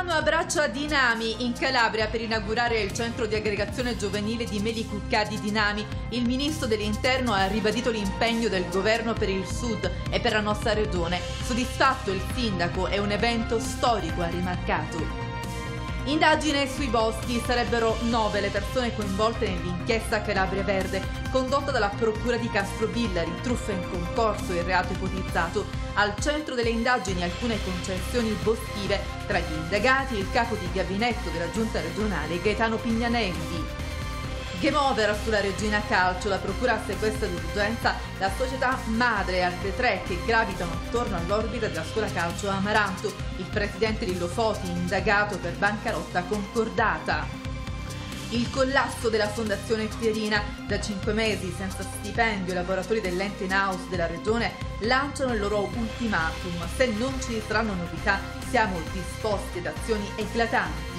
Milano abbraccia Dinami in Calabria per inaugurare il centro di aggregazione giovanile di Melicucca di Dinami. Il ministro dell'Interno ha ribadito l'impegno del governo per il Sud e per la nostra regione. Soddisfatto il sindaco, è un evento storico, ha rimarcato. Indagine sui boschi sarebbero nove le persone coinvolte nell'inchiesta Calabria Verde, condotta dalla Procura di Castrovillari, truffa in concorso e reato ipotizzato. Al centro delle indagini alcune concessioni boschive, tra gli indagati il capo di gabinetto della giunta regionale Gaetano Pignanelli. Game over sulla Regina Calcio, la procura sequestra di urgenza la società madre e altre tre che gravitano attorno all'orbita della scuola calcio Amaranto, il presidente di Lofoti indagato per bancarotta concordata. Il collasso della fondazione Pierina, da cinque mesi senza stipendio i lavoratori dell'ente in house della regione lanciano il loro ultimatum, se non ci saranno novità siamo disposti ad azioni eclatanti.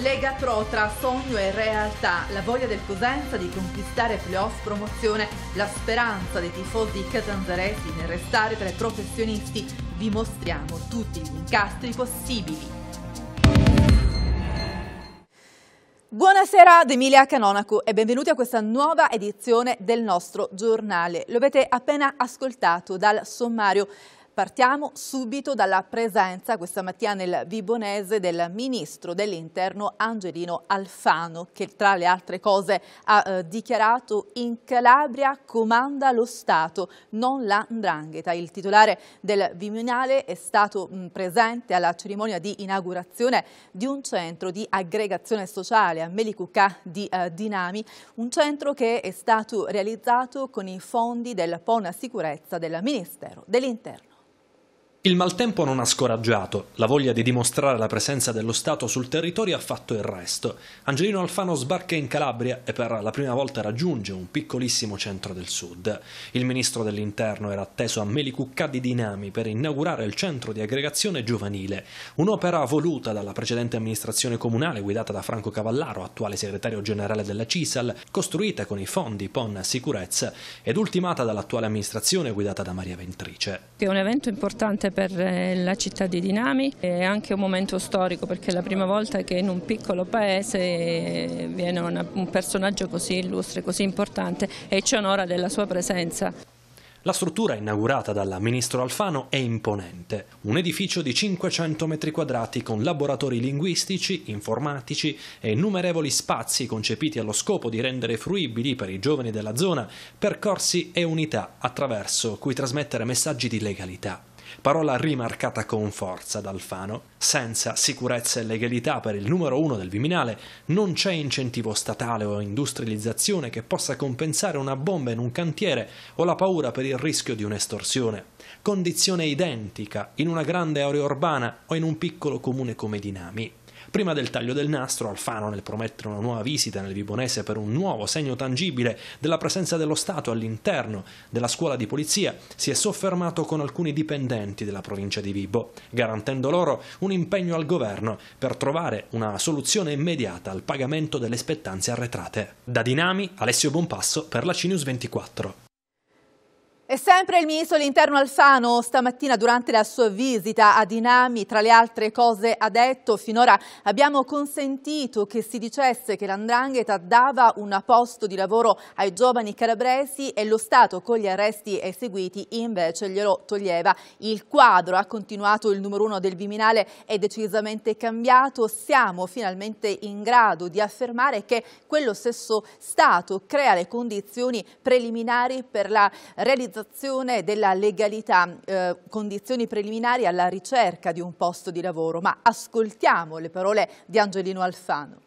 Lega Pro tra sogno e realtà, la voglia del Cosenza di conquistare playoff promozione, la speranza dei tifosi catanzaresi nel restare tra i professionisti, vi mostriamo tutti gli incastri possibili. Buonasera ad Emilia Canonaco e benvenuti a questa nuova edizione del nostro giornale. Lo avete appena ascoltato dal sommario. Partiamo subito dalla presenza questa mattina nel Vibonese del Ministro dell'Interno Angelino Alfano che tra le altre cose ha eh, dichiarato in Calabria comanda lo Stato, non la Ndrangheta. Il titolare del Viminale è stato mh, presente alla cerimonia di inaugurazione di un centro di aggregazione sociale a Melicucà di eh, Dinami, un centro che è stato realizzato con i fondi del PONA Sicurezza del Ministero dell'Interno. Il maltempo non ha scoraggiato, la voglia di dimostrare la presenza dello Stato sul territorio ha fatto il resto. Angelino Alfano sbarca in Calabria e per la prima volta raggiunge un piccolissimo centro del sud. Il ministro dell'interno era atteso a Melicucca di Dinami per inaugurare il centro di aggregazione giovanile, un'opera voluta dalla precedente amministrazione comunale guidata da Franco Cavallaro, attuale segretario generale della CISAL, costruita con i fondi PON Sicurezza ed ultimata dall'attuale amministrazione guidata da Maria Ventrice. È un evento importante per eh, la città di Dinami, è anche un momento storico perché è la prima volta che in un piccolo paese eh, viene una, un personaggio così illustre, così importante e ci onora della sua presenza. La struttura inaugurata dalla ministro Alfano è imponente, un edificio di 500 metri quadrati con laboratori linguistici, informatici e innumerevoli spazi concepiti allo scopo di rendere fruibili per i giovani della zona percorsi e unità attraverso cui trasmettere messaggi di legalità parola rimarcata con forza da Alfano. Senza sicurezza e legalità per il numero uno del Viminale non c'è incentivo statale o industrializzazione che possa compensare una bomba in un cantiere o la paura per il rischio di un'estorsione. Condizione identica in una grande area urbana o in un piccolo comune come Dinami. Prima del taglio del nastro, Alfano, nel promettere una nuova visita nel Vibonese per un nuovo segno tangibile della presenza dello Stato all'interno della scuola di polizia, si è soffermato con alcuni dipendenti della provincia di Vibo, garantendo loro un impegno al governo per trovare una soluzione immediata al pagamento delle spettanze arretrate. Da Dinami, Alessio Bonpasso per la CNews 24. E sempre il ministro dell'interno Alfano stamattina durante la sua visita a Dinami, tra le altre cose ha detto finora abbiamo consentito che si dicesse che l'Andrangheta dava un posto di lavoro ai giovani calabresi e lo Stato con gli arresti eseguiti invece glielo toglieva. Il quadro, ha continuato il numero uno del Viminale, è decisamente cambiato. Siamo finalmente in grado di affermare che quello stesso Stato crea le condizioni preliminari per la realizzazione valutazione della legalità, eh, condizioni preliminari alla ricerca di un posto di lavoro, ma ascoltiamo le parole di Angelino Alfano.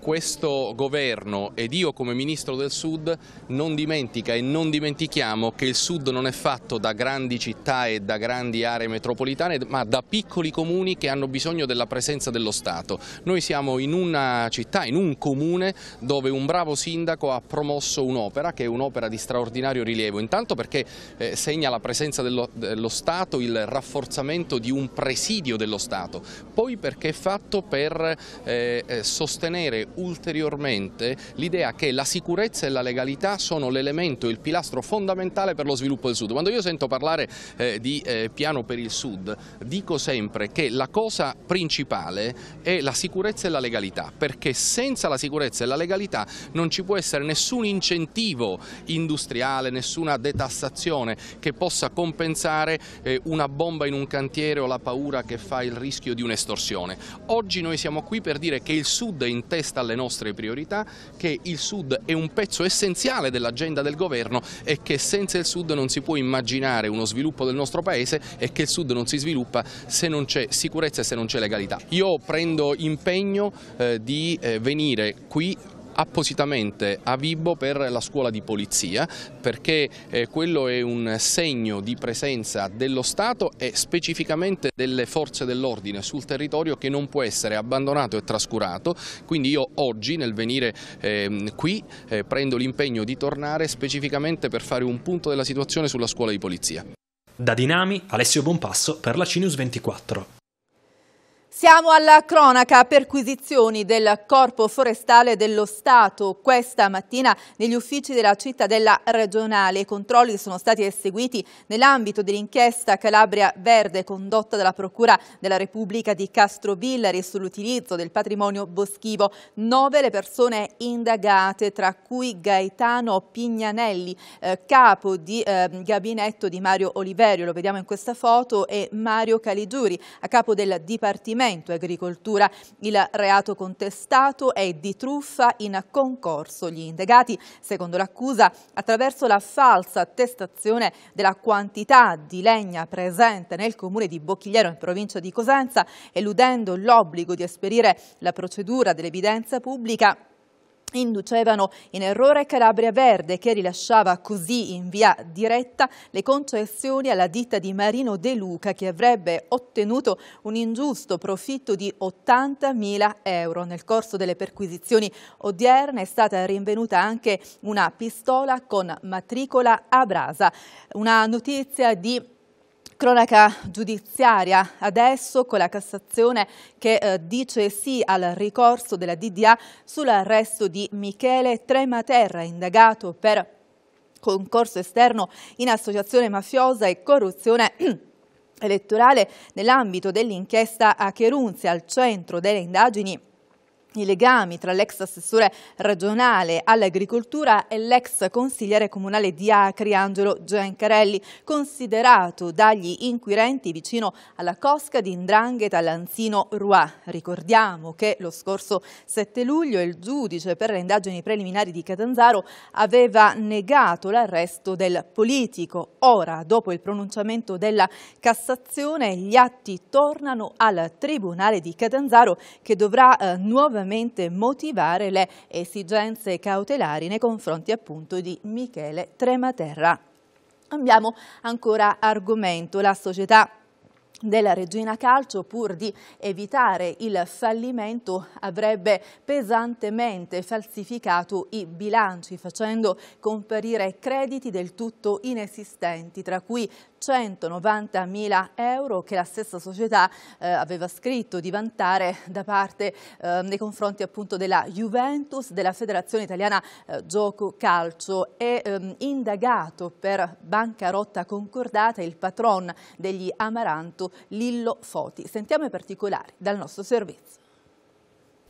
Questo governo ed io come ministro del Sud non dimentica e non dimentichiamo che il Sud non è fatto da grandi città e da grandi aree metropolitane ma da piccoli comuni che hanno bisogno della presenza dello Stato. Noi siamo in una città, in un comune dove un bravo sindaco ha promosso un'opera che è un'opera di straordinario rilievo, intanto perché eh, segna la presenza dello, dello Stato, il rafforzamento di un presidio dello Stato, poi perché è fatto per eh, eh sostenere ulteriormente l'idea che la sicurezza e la legalità sono l'elemento, il pilastro fondamentale per lo sviluppo del Sud. Quando io sento parlare eh, di eh, piano per il Sud dico sempre che la cosa principale è la sicurezza e la legalità, perché senza la sicurezza e la legalità non ci può essere nessun incentivo industriale, nessuna detassazione che possa compensare eh, una bomba in un cantiere o la paura che fa il rischio di un'estorsione. Oggi noi siamo qui per dire che il Sud è in testa vista alle nostre priorità che il Sud è un pezzo essenziale dell'agenda del governo e che senza il Sud non si può immaginare uno sviluppo del nostro Paese e che il Sud non si sviluppa se non c'è sicurezza e se non c'è legalità. Io prendo impegno eh, di eh, venire qui appositamente a Vibo per la scuola di polizia perché eh, quello è un segno di presenza dello Stato e specificamente delle forze dell'ordine sul territorio che non può essere abbandonato e trascurato, quindi io oggi nel venire eh, qui eh, prendo l'impegno di tornare specificamente per fare un punto della situazione sulla scuola di polizia. Da Dinami, Alessio Bonpasso per la CNews 24. Siamo alla cronaca perquisizioni del Corpo Forestale dello Stato. Questa mattina negli uffici della cittadella regionale i controlli sono stati eseguiti nell'ambito dell'inchiesta Calabria Verde condotta dalla Procura della Repubblica di Castrovillari sull'utilizzo del patrimonio boschivo. Nove le persone indagate, tra cui Gaetano Pignanelli, eh, capo di eh, gabinetto di Mario Oliverio, lo vediamo in questa foto, e Mario Caligiuri, a capo del Dipartimento Dipartimento Agricoltura. Il reato contestato è di truffa in concorso. Gli indagati, secondo l'accusa, attraverso la falsa attestazione della quantità di legna presente nel comune di Bocchigliero in provincia di Cosenza, eludendo l'obbligo di esperire la procedura dell'evidenza pubblica, inducevano in errore Calabria Verde che rilasciava così in via diretta le concessioni alla ditta di Marino De Luca che avrebbe ottenuto un ingiusto profitto di 80.000 euro. Nel corso delle perquisizioni odierne è stata rinvenuta anche una pistola con matricola a brasa. Una notizia di Cronaca giudiziaria adesso con la Cassazione che eh, dice sì al ricorso della DDA sull'arresto di Michele Trematerra, indagato per concorso esterno in associazione mafiosa e corruzione elettorale nell'ambito dell'inchiesta a Cherunzi al centro delle indagini i legami tra l'ex assessore regionale all'agricoltura e l'ex consigliere comunale di Acri Angelo Giancarelli, considerato dagli inquirenti vicino alla cosca di Indrangheta Lanzino Ruà. Ricordiamo che lo scorso 7 luglio il giudice per le indagini preliminari di Catanzaro aveva negato l'arresto del politico. Ora, dopo il pronunciamento della Cassazione, gli atti tornano al Tribunale di Catanzaro che dovrà eh, nuovamente effettivamente motivare le esigenze cautelari nei confronti appunto di Michele Trematerra. Abbiamo ancora argomento, la società della Regina Calcio pur di evitare il fallimento avrebbe pesantemente falsificato i bilanci facendo comparire crediti del tutto inesistenti tra cui 190.000 euro che la stessa società eh, aveva scritto di vantare da parte eh, nei confronti appunto della Juventus, della Federazione Italiana eh, Gioco Calcio e ehm, indagato per bancarotta concordata il patron degli Amaranto Lillo Foti. Sentiamo i particolari dal nostro servizio.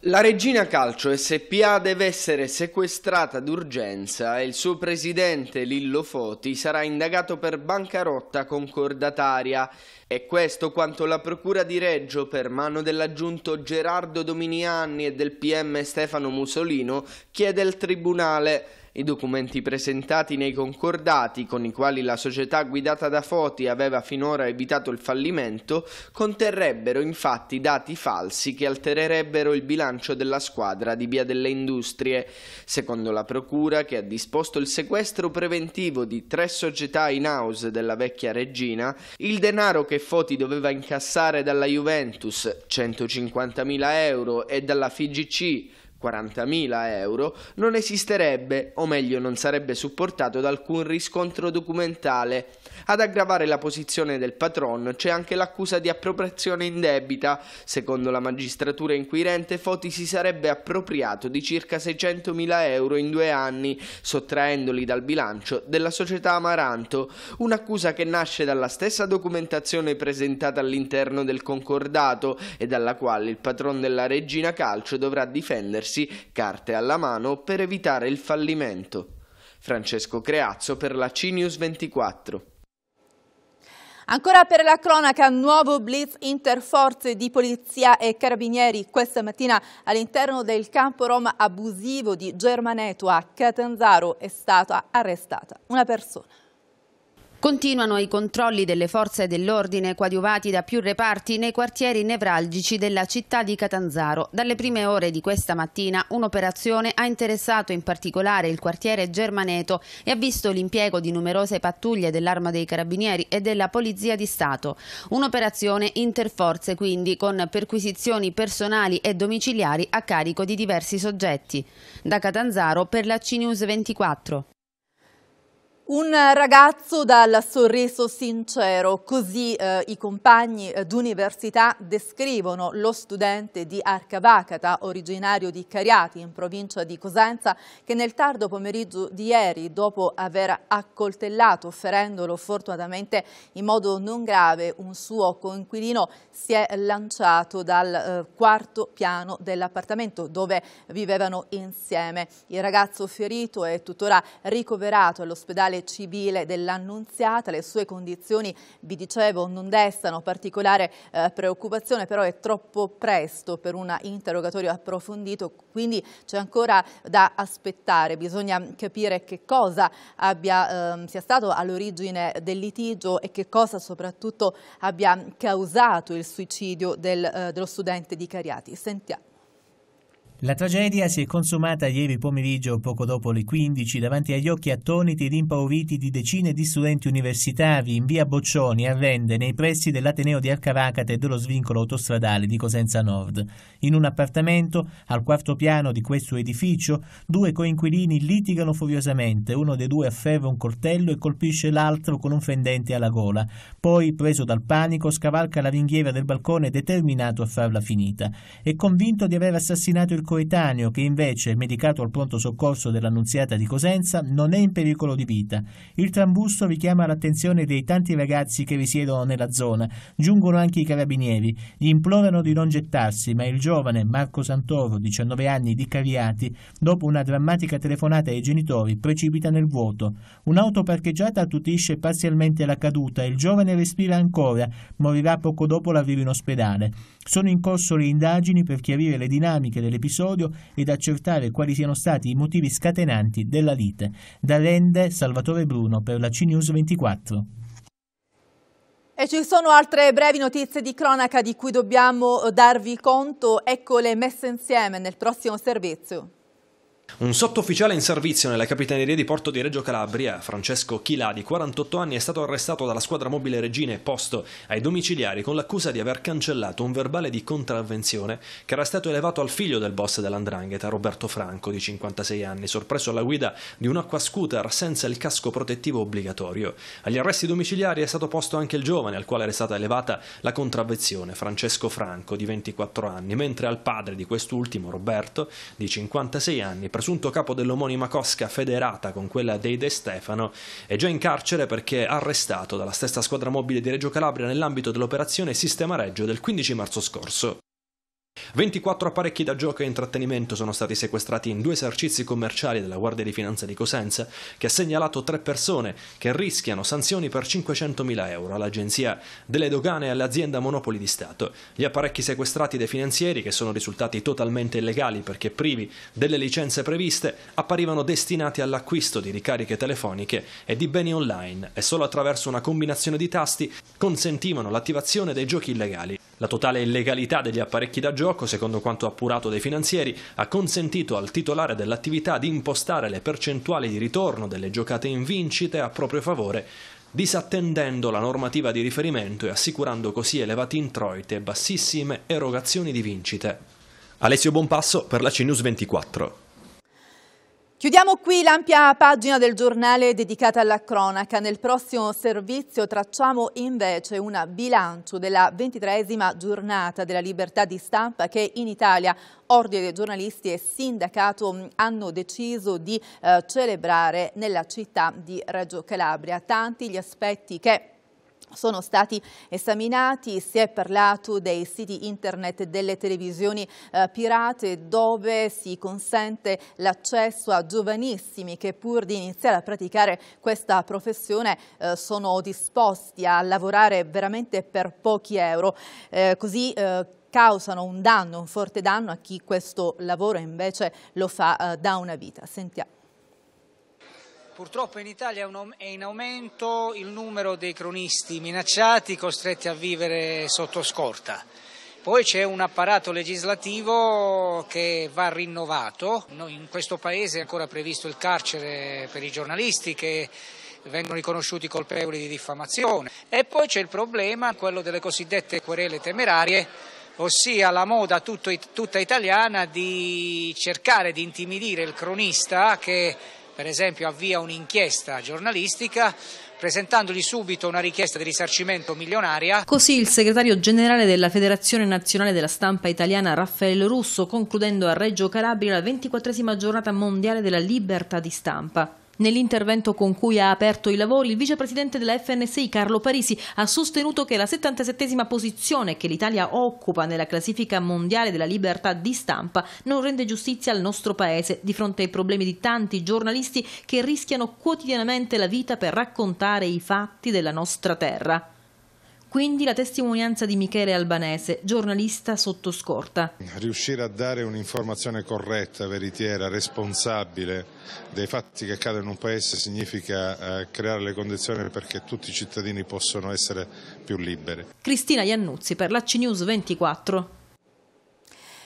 La Regina Calcio SPA deve essere sequestrata d'urgenza e il suo presidente Lillo Foti sarà indagato per bancarotta concordataria. È questo quanto la Procura di Reggio, per mano dell'aggiunto Gerardo Dominiani e del PM Stefano Musolino, chiede al Tribunale. I documenti presentati nei concordati, con i quali la società guidata da Foti aveva finora evitato il fallimento, conterrebbero infatti dati falsi che altererebbero il bilancio della squadra di Via delle Industrie. Secondo la Procura, che ha disposto il sequestro preventivo di tre società in house della vecchia regina, il denaro che Foti doveva incassare dalla Juventus, 150.000 euro, e dalla FIGC, 40.000 euro, non esisterebbe, o meglio non sarebbe supportato da alcun riscontro documentale ad aggravare la posizione del patron c'è anche l'accusa di appropriazione indebita. Secondo la magistratura inquirente, Foti si sarebbe appropriato di circa 600.000 euro in due anni, sottraendoli dal bilancio della società Amaranto. Un'accusa che nasce dalla stessa documentazione presentata all'interno del concordato e dalla quale il patron della Regina Calcio dovrà difendersi, carte alla mano, per evitare il fallimento. Francesco Creazzo per la CNews 24. Ancora per la cronaca, nuovo blitz interforze di polizia e carabinieri questa mattina all'interno del campo Roma abusivo di Germaneto a Catanzaro è stata arrestata una persona. Continuano i controlli delle forze dell'ordine coadiuvati da più reparti nei quartieri nevralgici della città di Catanzaro. Dalle prime ore di questa mattina un'operazione ha interessato in particolare il quartiere Germaneto e ha visto l'impiego di numerose pattuglie dell'Arma dei Carabinieri e della Polizia di Stato. Un'operazione interforze quindi con perquisizioni personali e domiciliari a carico di diversi soggetti. Da Catanzaro per la CNews 24. Un ragazzo dal sorriso sincero, così eh, i compagni eh, d'università descrivono lo studente di Arcavacata, originario di Cariati, in provincia di Cosenza, che nel tardo pomeriggio di ieri, dopo aver accoltellato, ferendolo fortunatamente in modo non grave, un suo coinquilino, si è lanciato dal eh, quarto piano dell'appartamento dove vivevano insieme. Il ragazzo ferito è tuttora ricoverato all'ospedale funerale civile dell'Annunziata. Le sue condizioni, vi dicevo, non destano particolare eh, preoccupazione, però è troppo presto per un interrogatorio approfondito, quindi c'è ancora da aspettare. Bisogna capire che cosa abbia, eh, sia stato all'origine del litigio e che cosa soprattutto abbia causato il suicidio del, eh, dello studente di Cariati. Sentiamo. La tragedia si è consumata ieri pomeriggio poco dopo le 15 davanti agli occhi attoniti ed impauriti di decine di studenti universitari in via Boccioni a Rende nei pressi dell'Ateneo di Arcavacate e dello svincolo autostradale di Cosenza Nord. In un appartamento al quarto piano di questo edificio due coinquilini litigano furiosamente, uno dei due afferra un coltello e colpisce l'altro con un fendente alla gola. Poi, preso dal panico, scavalca la ringhiera del balcone determinato a farla finita. È convinto di aver assassinato il coetaneo che invece è medicato al pronto soccorso dell'Annunziata di Cosenza non è in pericolo di vita. Il trambusto richiama l'attenzione dei tanti ragazzi che risiedono nella zona. Giungono anche i carabinieri. Gli implorano di non gettarsi, ma il giovane Marco Santoro, 19 anni, di Cariati, dopo una drammatica telefonata ai genitori, precipita nel vuoto. Un'auto parcheggiata attutisce parzialmente la caduta e il giovane respira ancora. Morirà poco dopo l'arrivo in ospedale. Sono in corso le indagini per chiarire le dinamiche dell'episodio dell'episodio ed accertare quali siano stati i motivi scatenanti della lite. Da Rende, Salvatore Bruno per la CNews 24. E ci sono altre brevi notizie di cronaca di cui dobbiamo darvi conto, eccole messe insieme nel prossimo servizio. Un sottufficiale in servizio nella capitaneria di Porto di Reggio Calabria, Francesco Chilà, di 48 anni, è stato arrestato dalla squadra mobile Regine e posto ai domiciliari con l'accusa di aver cancellato un verbale di contravvenzione che era stato elevato al figlio del boss dell'Andrangheta, Roberto Franco, di 56 anni, sorpreso alla guida di un acquascooter senza il casco protettivo obbligatorio. Agli arresti domiciliari è stato posto anche il giovane al quale era stata elevata la contravvenzione, Francesco Franco, di 24 anni, mentre al padre di quest'ultimo, Roberto, di 56 anni, presunto capo dell'omonima cosca federata con quella dei De Stefano, è già in carcere perché arrestato dalla stessa squadra mobile di Reggio Calabria nell'ambito dell'operazione Sistema Reggio del 15 marzo scorso. 24 apparecchi da gioco e intrattenimento sono stati sequestrati in due esercizi commerciali della Guardia di Finanza di Cosenza, che ha segnalato tre persone che rischiano sanzioni per 500.000 euro all'Agenzia delle Dogane e all'azienda Monopoli di Stato. Gli apparecchi sequestrati dai finanzieri, che sono risultati totalmente illegali perché privi delle licenze previste, apparivano destinati all'acquisto di ricariche telefoniche e di beni online e solo attraverso una combinazione di tasti consentivano l'attivazione dei giochi illegali. La totale illegalità degli apparecchi da gioco, secondo quanto appurato dai finanzieri, ha consentito al titolare dell'attività di impostare le percentuali di ritorno delle giocate in vincite a proprio favore, disattendendo la normativa di riferimento e assicurando così elevati introiti e bassissime erogazioni di vincite. Alessio Bonpasso per la CNews 24. Chiudiamo qui l'ampia pagina del giornale dedicata alla cronaca. Nel prossimo servizio tracciamo invece un bilancio della ventitresima giornata della libertà di stampa che in Italia Ordine dei giornalisti e sindacato hanno deciso di eh, celebrare nella città di Reggio Calabria. Tanti gli aspetti che sono stati esaminati, si è parlato dei siti internet e delle televisioni eh, pirate dove si consente l'accesso a giovanissimi che pur di iniziare a praticare questa professione eh, sono disposti a lavorare veramente per pochi euro. Eh, così eh, causano un danno, un forte danno a chi questo lavoro invece lo fa eh, da una vita. Sentiamo. Purtroppo in Italia è in aumento il numero dei cronisti minacciati costretti a vivere sotto scorta. Poi c'è un apparato legislativo che va rinnovato. In questo Paese è ancora previsto il carcere per i giornalisti che vengono riconosciuti colpevoli di diffamazione. E poi c'è il problema, quello delle cosiddette querele temerarie, ossia la moda tutto, tutta italiana di cercare di intimidire il cronista che per esempio avvia un'inchiesta giornalistica presentandogli subito una richiesta di risarcimento milionaria. Così il segretario generale della Federazione Nazionale della Stampa Italiana Raffaele Russo concludendo a Reggio Calabria la 24 giornata mondiale della libertà di stampa. Nell'intervento con cui ha aperto i lavori, il vicepresidente della FNSI Carlo Parisi ha sostenuto che la 77esima posizione che l'Italia occupa nella classifica mondiale della libertà di stampa non rende giustizia al nostro paese di fronte ai problemi di tanti giornalisti che rischiano quotidianamente la vita per raccontare i fatti della nostra terra. Quindi la testimonianza di Michele Albanese, giornalista sotto scorta. Riuscire a dare un'informazione corretta, veritiera, responsabile dei fatti che accadono in un paese significa eh, creare le condizioni perché tutti i cittadini possono essere più liberi. Cristina Iannuzzi per la CNews 24.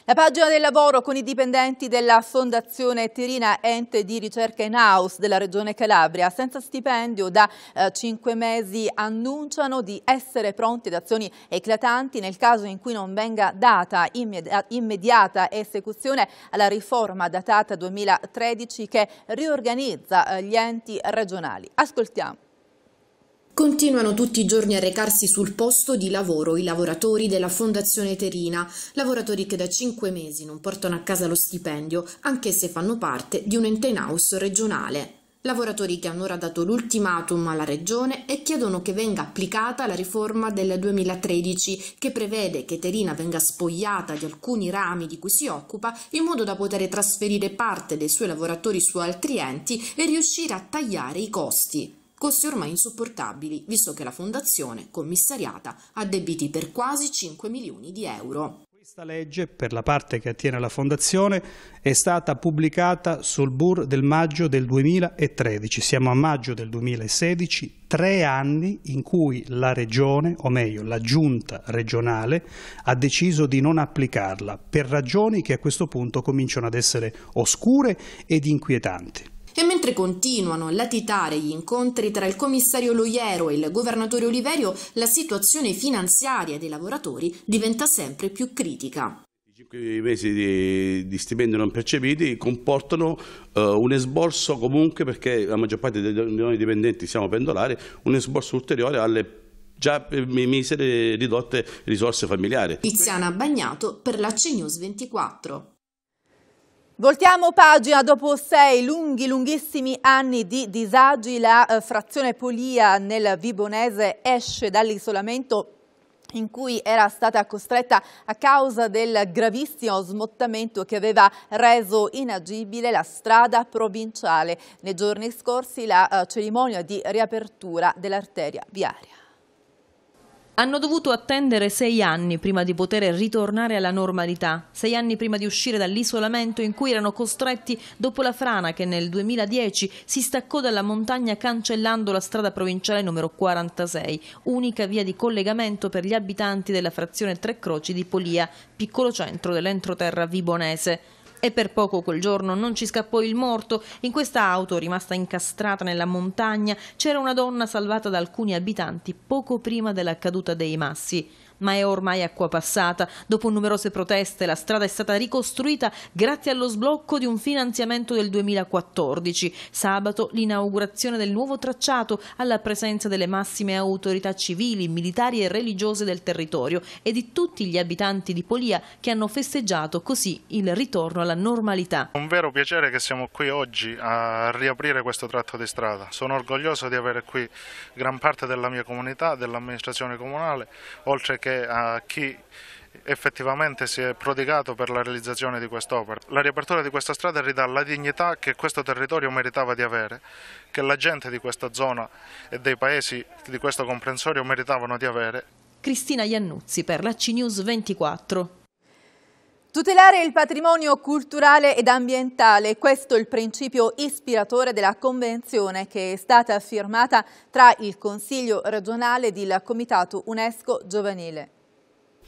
La pagina del lavoro con i dipendenti della Fondazione Tirina, ente di ricerca in house della Regione Calabria, senza stipendio da eh, 5 mesi, annunciano di essere pronti ad azioni eclatanti nel caso in cui non venga data immediata esecuzione alla riforma datata 2013 che riorganizza eh, gli enti regionali. Ascoltiamo. Continuano tutti i giorni a recarsi sul posto di lavoro i lavoratori della Fondazione Terina, lavoratori che da cinque mesi non portano a casa lo stipendio, anche se fanno parte di un ente house regionale. Lavoratori che hanno ora dato l'ultimatum alla Regione e chiedono che venga applicata la riforma del 2013 che prevede che Terina venga spogliata di alcuni rami di cui si occupa in modo da poter trasferire parte dei suoi lavoratori su altri enti e riuscire a tagliare i costi costi ormai insopportabili, visto che la fondazione, commissariata, ha debiti per quasi 5 milioni di euro. Questa legge, per la parte che attiene alla Fondazione, è stata pubblicata sul BUR del maggio del 2013. Siamo a maggio del 2016, tre anni in cui la Regione, o meglio la Giunta regionale, ha deciso di non applicarla per ragioni che a questo punto cominciano ad essere oscure ed inquietanti. E mentre continuano a latitare gli incontri tra il commissario Loiero e il governatore Oliverio, la situazione finanziaria dei lavoratori diventa sempre più critica. I mesi di, di, stipendio non percepiti comportano eh, un esborso comunque, perché la maggior parte dei, dei noi dipendenti siamo pendolari, un esborso ulteriore alle già eh, misere ridotte risorse familiari. Tiziana Bagnato per la CNews 24. Voltiamo pagina, dopo sei lunghi, lunghissimi anni di disagi, la eh, frazione Polia nel Vibonese esce dall'isolamento in cui era stata costretta a causa del gravissimo smottamento che aveva reso inagibile la strada provinciale. Nei giorni scorsi la eh, cerimonia di riapertura dell'arteria viaria hanno dovuto attendere sei anni prima di poter ritornare alla normalità, sei anni prima di uscire dall'isolamento in cui erano costretti dopo la frana che nel 2010 si staccò dalla montagna cancellando la strada provinciale numero 46, unica via di collegamento per gli abitanti della frazione Tre Croci di Polia, piccolo centro dell'entroterra vibonese. E per poco quel giorno non ci scappò il morto. In questa auto, rimasta incastrata nella montagna, c'era una donna salvata da alcuni abitanti poco prima della caduta dei massi ma è ormai acqua passata. Dopo numerose proteste la strada è stata ricostruita grazie allo sblocco di un finanziamento del 2014. Sabato l'inaugurazione del nuovo tracciato alla presenza delle massime autorità civili, militari e religiose del territorio e di tutti gli abitanti di Polia che hanno festeggiato così il ritorno alla normalità. È un vero piacere che siamo qui oggi a riaprire questo tratto di strada. Sono orgoglioso di avere qui gran parte della mia comunità, dell'amministrazione comunale, oltre che anche a eh, chi effettivamente si è prodigato per la realizzazione di quest'opera. La riapertura di questa strada ridà la dignità che questo territorio meritava di avere, che la gente di questa zona e dei paesi di questo comprensorio meritavano di avere. Cristina Iannuzzi per la CNews 24. Tutelare il patrimonio culturale ed ambientale, questo è il principio ispiratore della convenzione che è stata firmata tra il Consiglio regionale ed il Comitato UNESCO giovanile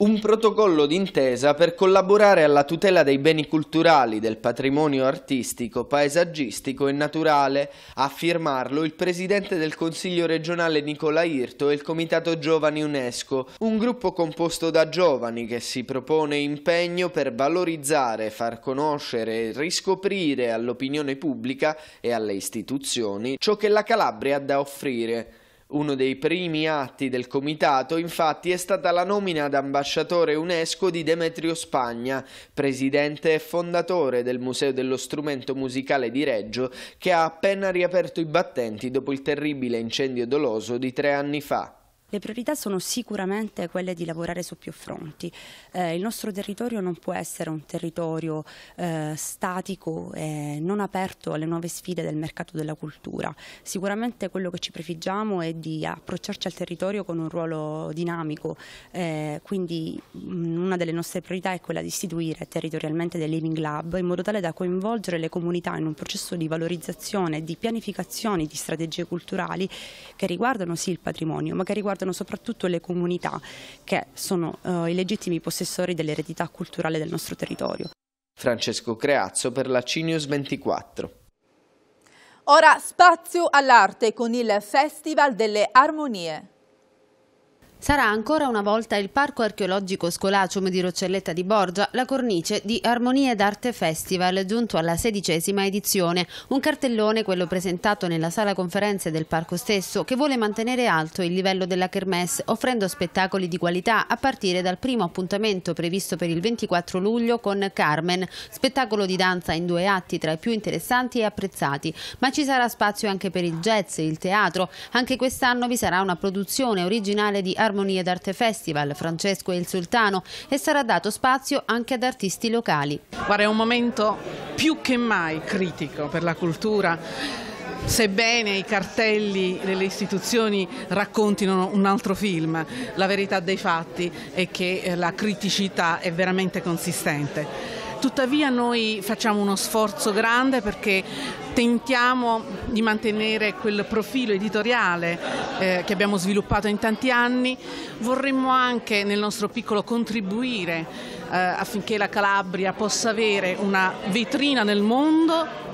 un protocollo d'intesa per collaborare alla tutela dei beni culturali, del patrimonio artistico, paesaggistico e naturale, a firmarlo il Presidente del Consiglio regionale Nicola Irto e il Comitato Giovani UNESCO, un gruppo composto da giovani che si propone impegno per valorizzare, far conoscere e riscoprire all'opinione pubblica e alle istituzioni ciò che la Calabria ha da offrire uno dei primi atti del comitato infatti è stata la nomina ad ambasciatore UNESCO di Demetrio Spagna, presidente e fondatore del Museo dello Strumento Musicale di Reggio, che ha appena riaperto i battenti dopo il terribile incendio doloso di tre anni fa. Le priorità sono sicuramente quelle di lavorare su più fronti. Eh, il nostro territorio non può essere un territorio eh, statico e non aperto alle nuove sfide del mercato della cultura. Sicuramente quello che ci prefiggiamo è di approcciarci al territorio con un ruolo dinamico, eh, quindi mm, una delle nostre priorità è quella di istituire territorialmente dei living lab in modo tale da coinvolgere le comunità in un processo di valorizzazione, di pianificazione di strategie culturali che riguardano sì il patrimonio, ma che riguardano riguardano soprattutto le comunità che sono eh, i legittimi possessori dell'eredità culturale del nostro territorio. Francesco Creazzo per la Cinius 24. Ora spazio all'arte con il Festival delle Armonie. Sarà ancora una volta il Parco Archeologico Scolacium di Roccelletta di Borgia la cornice di Armonie d'Arte Festival giunto alla sedicesima edizione. Un cartellone, quello presentato nella sala conferenze del parco stesso, che vuole mantenere alto il livello della kermesse offrendo spettacoli di qualità a partire dal primo appuntamento previsto per il 24 luglio con Carmen, spettacolo di danza in due atti tra i più interessanti e apprezzati. Ma ci sarà spazio anche per il jazz e il teatro. Anche quest'anno vi sarà una produzione originale di Armonie Armony ed Arte Festival Francesco e il Sultano e sarà dato spazio anche ad artisti locali. Guarda, è un momento più che mai critico per la cultura sebbene i cartelli delle istituzioni raccontino un altro film, la verità dei fatti è che eh, la criticità è veramente consistente. Tuttavia noi facciamo uno sforzo grande perché tentiamo di mantenere quel profilo editoriale eh, che abbiamo sviluppato in tanti anni, vorremmo anche nel nostro piccolo contribuire eh, affinché la Calabria possa avere una vetrina nel mondo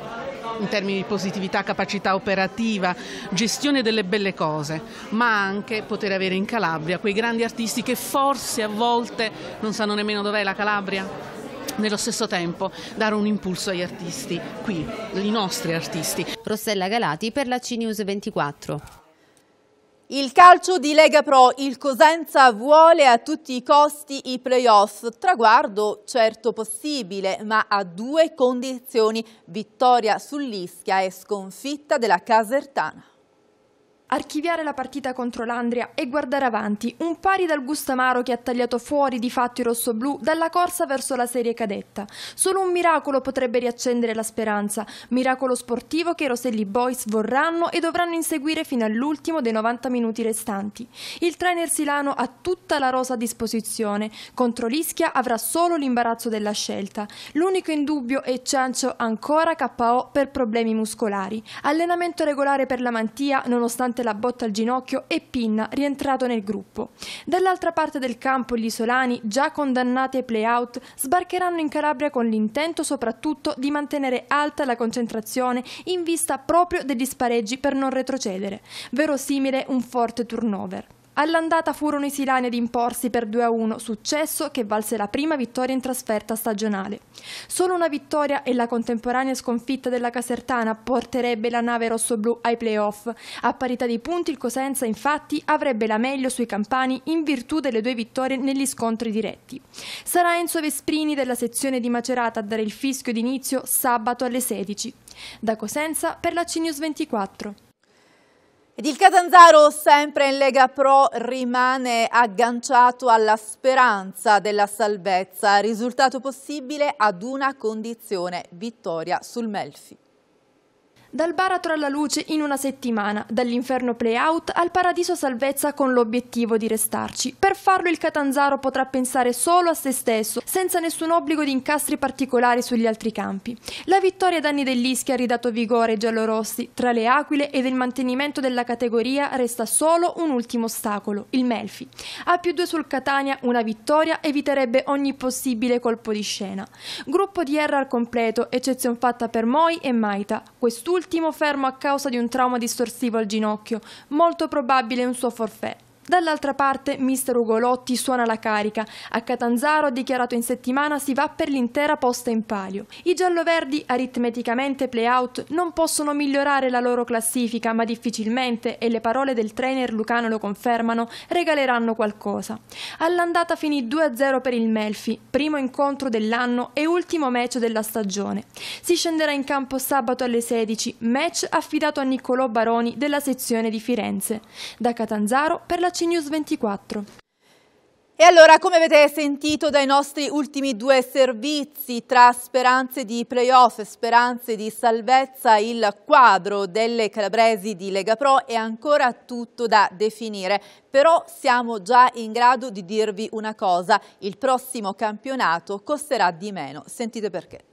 in termini di positività, capacità operativa, gestione delle belle cose, ma anche poter avere in Calabria quei grandi artisti che forse a volte non sanno nemmeno dov'è la Calabria nello stesso tempo dare un impulso agli artisti qui, i nostri artisti. Rossella Galati per la CNews 24. Il calcio di Lega Pro, il Cosenza vuole a tutti i costi i playoff, traguardo certo possibile, ma a due condizioni, vittoria sull'Ischia e sconfitta della Casertana. Archiviare la partita contro l'Andria e guardare avanti, un pari dal Gustamaro che ha tagliato fuori di fatto i rossoblù dalla corsa verso la serie cadetta. Solo un miracolo potrebbe riaccendere la speranza, miracolo sportivo che i Roselli Boys vorranno e dovranno inseguire fino all'ultimo dei 90 minuti restanti. Il trainer Silano ha tutta la rosa a disposizione, contro l'Ischia avrà solo l'imbarazzo della scelta. L'unico indubbio è Ciancio ancora KO per problemi muscolari. Allenamento regolare per la mantia nonostante durante la botta al ginocchio e Pinna rientrato nel gruppo. Dall'altra parte del campo gli isolani, già condannati ai playout, sbarcheranno in Calabria con l'intento soprattutto di mantenere alta la concentrazione in vista proprio degli spareggi per non retrocedere, verosimile un forte turnover. All'andata furono i Silani ad imporsi per 2-1, successo che valse la prima vittoria in trasferta stagionale. Solo una vittoria e la contemporanea sconfitta della Casertana porterebbe la nave rossoblù ai playoff. A parità di punti il Cosenza infatti avrebbe la meglio sui campani in virtù delle due vittorie negli scontri diretti. Sarà Enzo Vesprini della sezione di Macerata a dare il fischio d'inizio sabato alle 16. Da Cosenza per la CNews 24. Ed il Catanzaro, sempre in Lega Pro, rimane agganciato alla speranza della salvezza, risultato possibile ad una condizione, vittoria sul Melfi. Dal baratro alla luce in una settimana, dall'inferno playout al paradiso salvezza con l'obiettivo di restarci. Per farlo il Catanzaro potrà pensare solo a se stesso, senza nessun obbligo di incastri particolari sugli altri campi. La vittoria ad anni dell'Ischia ha ridato vigore ai giallorossi. Tra le aquile ed il mantenimento della categoria resta solo un ultimo ostacolo, il Melfi. A più due sul Catania una vittoria eviterebbe ogni possibile colpo di scena. Gruppo di R al completo, eccezione fatta per Moi e Maita. Quest'ultimo quest'ultimo fermo a causa di un trauma distorsivo al ginocchio, molto probabile un suo forfè. Dall'altra parte, mister Ugolotti suona la carica. A Catanzaro ha dichiarato in settimana si va per l'intera posta in palio. I gialloverdi, aritmeticamente play-out, non possono migliorare la loro classifica, ma difficilmente, e le parole del trainer Lucano lo confermano, regaleranno qualcosa. All'andata finì 2-0 per il Melfi, primo incontro dell'anno e ultimo match della stagione. Si scenderà in campo sabato alle 16, match affidato a Niccolò Baroni della sezione di Firenze. Da Catanzaro per la CNews 24. E allora, come avete sentito dai nostri ultimi due servizi, tra speranze di playoff e speranze di salvezza, il quadro delle calabresi di Lega Pro è ancora tutto da definire. Però siamo già in grado di dirvi una cosa, il prossimo campionato costerà di meno. Sentite perché.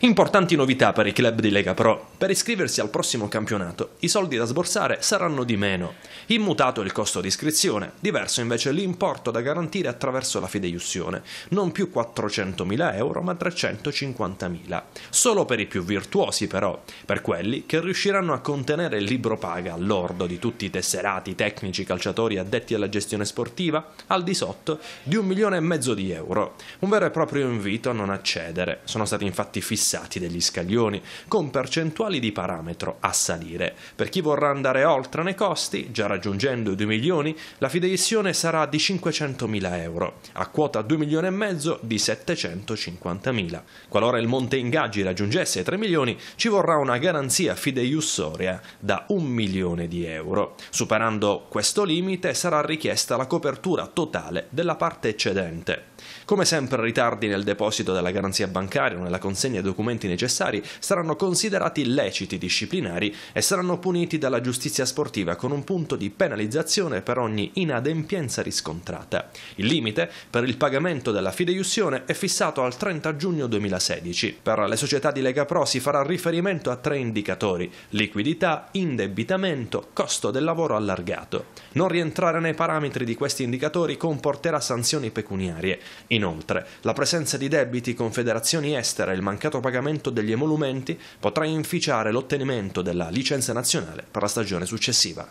Importanti novità per i club di Lega Pro. Per iscriversi al prossimo campionato i soldi da sborsare saranno di meno. Immutato il costo di iscrizione, diverso invece l'importo da garantire attraverso la fideiussione, non più 400.000 euro ma 350.000. Solo per i più virtuosi però, per quelli che riusciranno a contenere il libro paga all'ordo di tutti i tesserati, tecnici, calciatori addetti alla gestione sportiva, al di sotto di un milione e mezzo di euro. Un vero e proprio invito a non accedere. Sono stati infatti fissati fissati degli scaglioni, con percentuali di parametro a salire. Per chi vorrà andare oltre nei costi, già raggiungendo i 2 milioni, la fideiussione sarà di 500 mila euro, a quota 2 milioni e mezzo di 750.000. Qualora il monte ingaggi raggiungesse i 3 milioni, ci vorrà una garanzia fideiussoria da 1 milione di euro. Superando questo limite sarà richiesta la copertura totale della parte eccedente. Come sempre ritardi nel deposito della garanzia bancaria o nella consegna dei documenti necessari saranno considerati leciti disciplinari e saranno puniti dalla giustizia sportiva con un punto di penalizzazione per ogni inadempienza riscontrata. Il limite per il pagamento della fideiussione è fissato al 30 giugno 2016. Per le società di Lega Pro si farà riferimento a tre indicatori, liquidità, indebitamento, costo del lavoro allargato. Non rientrare nei parametri di questi indicatori comporterà sanzioni pecuniarie. In Inoltre, la presenza di debiti, con federazioni estere e il mancato pagamento degli emolumenti potrà inficiare l'ottenimento della licenza nazionale per la stagione successiva.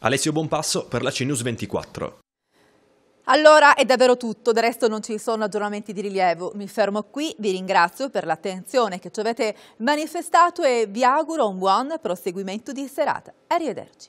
Alessio Bonpasso per la CNews 24. Allora è davvero tutto, del resto non ci sono aggiornamenti di rilievo. Mi fermo qui, vi ringrazio per l'attenzione che ci avete manifestato e vi auguro un buon proseguimento di serata. Arrivederci.